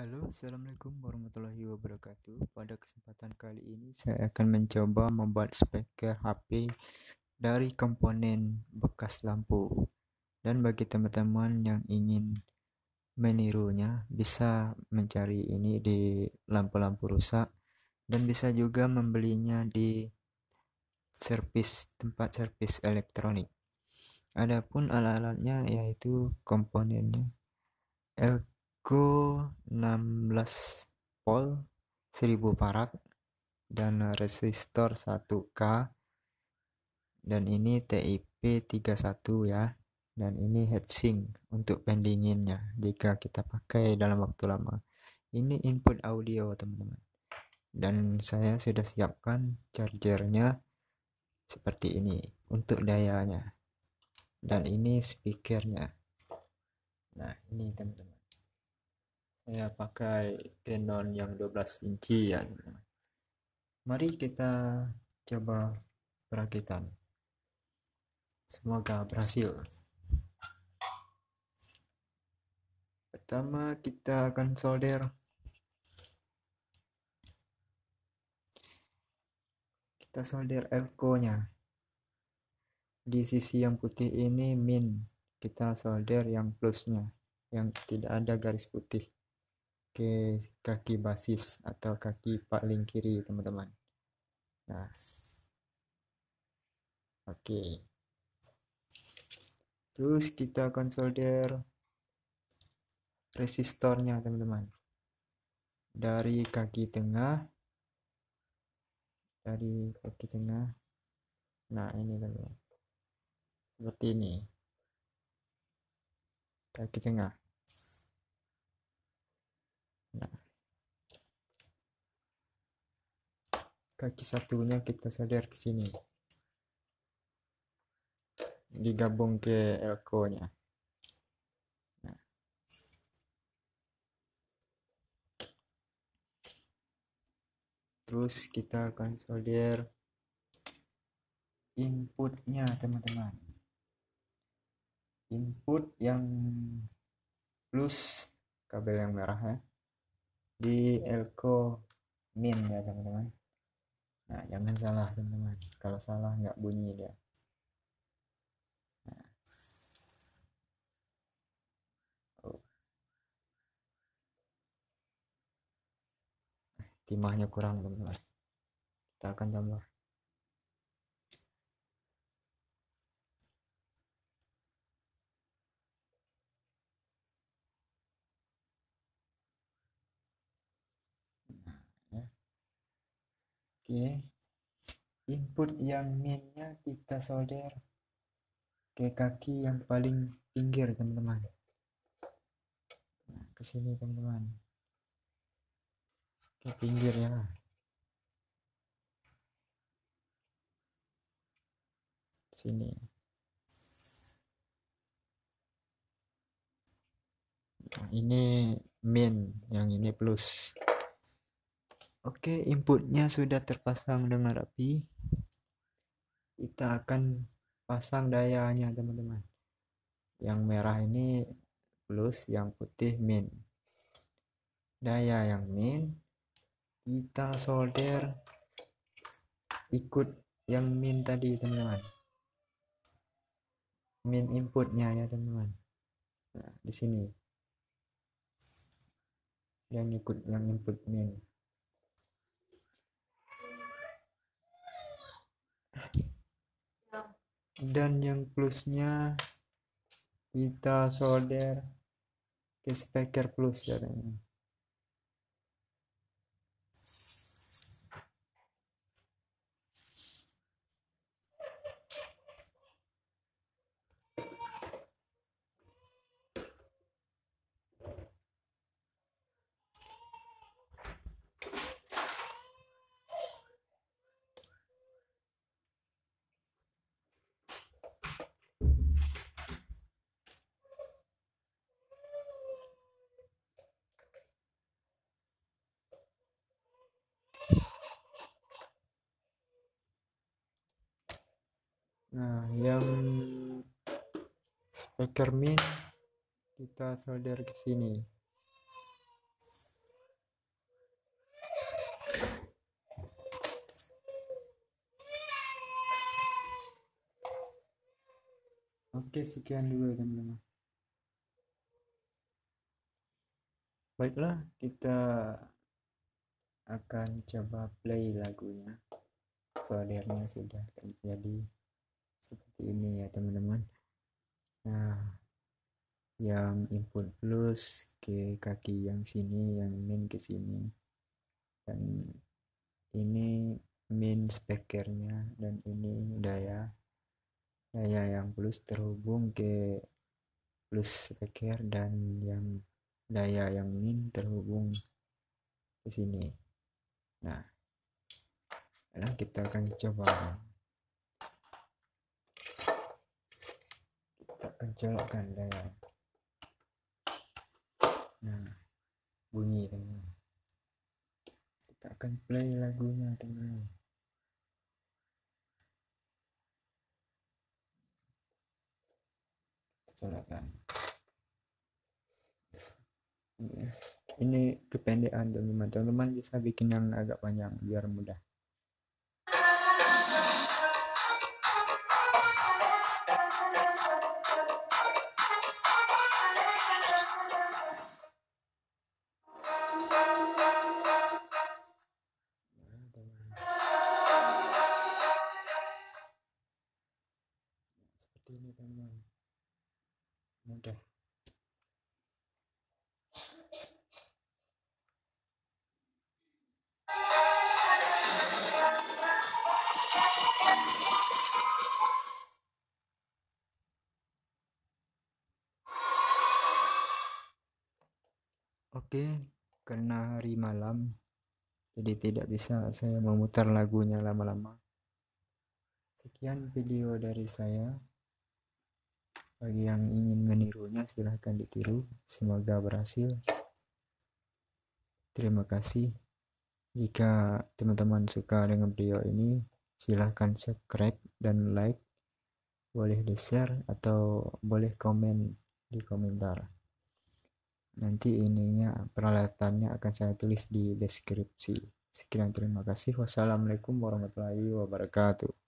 Halo, Assalamualaikum warahmatullahi wabarakatuh. Pada kesempatan kali ini saya akan mencoba membuat speaker HP dari komponen bekas lampu. Dan bagi teman-teman yang ingin menirunya bisa mencari ini di lampu-lampu rusak dan bisa juga membelinya di servis tempat servis elektronik. Adapun alat-alatnya yaitu komponennya Elko 16 volt 1000 parak dan resistor 1K dan ini TIP 31 ya dan ini heatsink untuk pendinginnya jika kita pakai dalam waktu lama ini input audio teman-teman dan saya sudah siapkan chargernya seperti ini untuk dayanya dan ini speakernya nah ini teman-teman Ya, pakai Canon yang 12 inci ya mari kita coba perakitan semoga berhasil pertama kita akan solder kita solder elko nya di sisi yang putih ini min kita solder yang plusnya yang tidak ada garis putih ke kaki basis atau kaki paling kiri teman-teman nah oke okay. terus kita akan solder resistornya teman-teman dari kaki tengah dari kaki tengah nah ini teman-teman seperti ini kaki tengah kaki satunya kita solder ke sini digabung ke elko nya nah. terus kita akan solder inputnya teman-teman input yang plus kabel yang merah ya di elko min ya teman-teman Nah, jangan salah teman-teman. Kalau salah nggak bunyi dia. Nah. Oh. Timahnya kurang teman-teman. Kita akan tambah. Oke. Input yang minnya kita solder ke kaki yang paling pinggir, teman-teman. Nah, ke sini, teman-teman. Ke pinggir ya. Sini. Nah, ini min, yang ini plus. Oke, inputnya sudah terpasang dengan rapi. Kita akan pasang dayanya, teman-teman. Yang merah ini plus, yang putih min. Daya yang min kita solder ikut yang min tadi, teman-teman. Min inputnya ya, teman-teman. Nah, di sini. Dan ikut yang input min. dan yang plusnya kita solder ke speaker plus ya ini nah yang speaker min kita solder ke sini Oke, sekian dulu teman-teman. Baiklah, kita akan coba play lagunya. soalnya sudah terjadi seperti ini ya teman-teman nah yang input plus ke kaki yang sini yang min ke sini dan ini min spekernya dan ini daya daya yang plus terhubung ke plus speaker dan yang daya yang min terhubung ke sini nah nah kita akan coba pencolok ya nah bunyi teman kita akan play lagunya teman colokan ini kependekan teman teman-teman bisa bikin yang agak panjang biar mudah mudah Oke, karena hari malam, jadi tidak bisa saya memutar lagunya lama-lama. Sekian video dari saya. Bagi yang ingin menirunya silahkan ditiru. Semoga berhasil. Terima kasih. Jika teman-teman suka dengan video ini, silahkan subscribe dan like. Boleh di-share atau boleh komen di komentar. Nanti ininya peralatannya akan saya tulis di deskripsi. Sekian terima kasih. Wassalamualaikum warahmatullahi wabarakatuh.